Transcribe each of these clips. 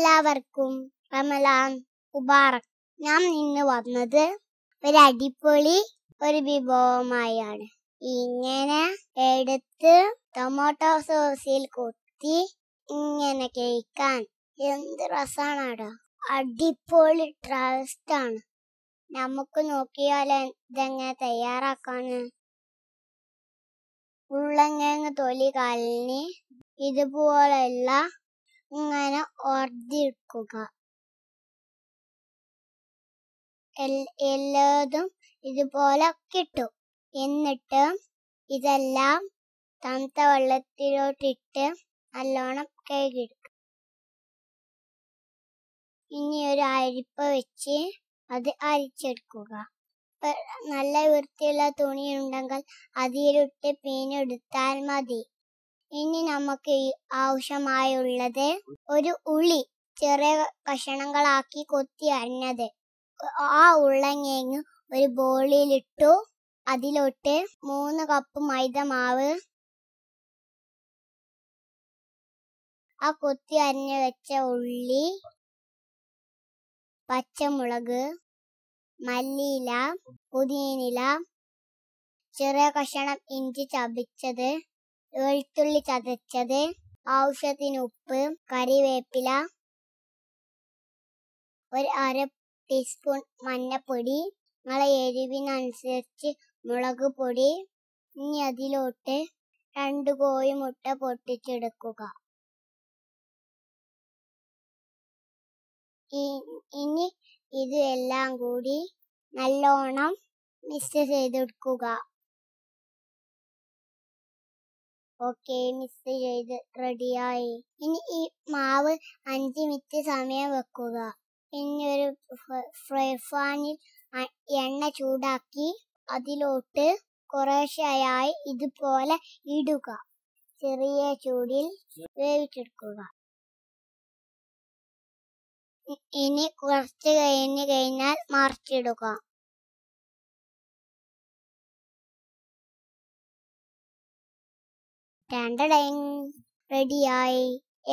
എല്ലാവർക്കും റമലാൻ മുബാറക് ഞാൻ ഇന്ന് വന്നത് ഒരു അടിപൊളി ഒരു വിഭവമായാണ് ഇങ്ങനെ എടുത്ത് ടൊമാറ്റോ സോസിൽ കൊത്തി ഇങ്ങനെ കഴിക്കാൻ എന്ത് രസാണോ അടിപൊളി ട്രസ്റ്റ് ആണ് നമുക്ക് നോക്കിയാൽ ഇതെങ്ങനെ തയ്യാറാക്കാന് ഉള്ളങ്ങ തൊലി കലഞ്ഞ് ഇതുപോലെയുള്ള ഇങ്ങനെ ഓർത്തിരിക്കുക എല്ലാതും ഇതുപോലെ കിട്ടും എന്നിട്ട് ഇതെല്ലാം തണുത്ത വെള്ളത്തിലോട്ടിട്ട് നല്ലോണം കഴുകിടും ഇനി ഒരു അരിപ്പ വെച്ച് അത് അരിച്ചെടുക്കുക നല്ല വൃത്തിയുള്ള തുണി ഉണ്ടെങ്കിൽ അതിലിട്ട് പീനെടുത്താൽ മതി ഇനി നമുക്ക് ആവശ്യമായുള്ളത് ഒരു ഉള്ളി ചെറിയ കഷണങ്ങളാക്കി കൊത്തി അരിഞ്ഞത് ആ ഉള്ളങ്ങേങ്ങ് ഒരു ബോളിയിലിട്ടു അതിലോട്ട് മൂന്ന് കപ്പ് മൈദ മാവ് ആ കൊത്തി അരിഞ്ഞു വെച്ച ഉള്ളി പച്ചമുളക് മല്ലിയില പുതിയനില ചെറിയ കഷണം ഇഞ്ചി ചതച്ചത് വെളുത്തുള്ളി ചതച്ചത് ആവശ്യത്തിന് ഉപ്പ് കറിവേപ്പില ഒരു അര ടീസ്പൂൺ മഞ്ഞപ്പൊടി നിങ്ങളെ എരിവിനനുസരിച്ച് മുളക് പൊടി ഇനി അതിലോട്ട് രണ്ട് കോഴിമുട്ട പൊട്ടിച്ചെടുക്കുക ഇനി ഇത് എല്ലാം കൂടി നല്ലോണം മിക്സ് ചെയ്തെടുക്കുക ഓക്കെ മിക്സ് ചെയ്ത് റെഡിയായി ഇനി ഈ മാവ് അഞ്ച് മിനിറ്റ് സമയം വെക്കുക പിന്നെ ഒരു ഫ്രൈ പാനിൽ എണ്ണ ചൂടാക്കി അതിലോട്ട് കുറേശ്ശെയായി ഇതുപോലെ ഇടുക ചെറിയ ചൂടിൽ വേവിച്ചെടുക്കുക ഇനി കുറച്ച് കഴിഞ്ഞ് കഴിഞ്ഞാൽ മറിച്ചിടുക ടാൻഡടൈങ് റെഡിയായി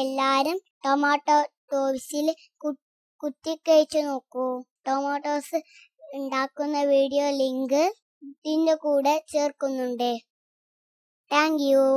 എല്ലാരും ടൊമാറ്റോ ടോസിൽ കുത്തിക്കഴിച്ചു നോക്കൂ ടൊമാറ്റോസ് ഉണ്ടാക്കുന്ന വീഡിയോ ലിങ്ക് ഇതിൻ്റെ കൂടെ ചേർക്കുന്നുണ്ട് താങ്ക് യു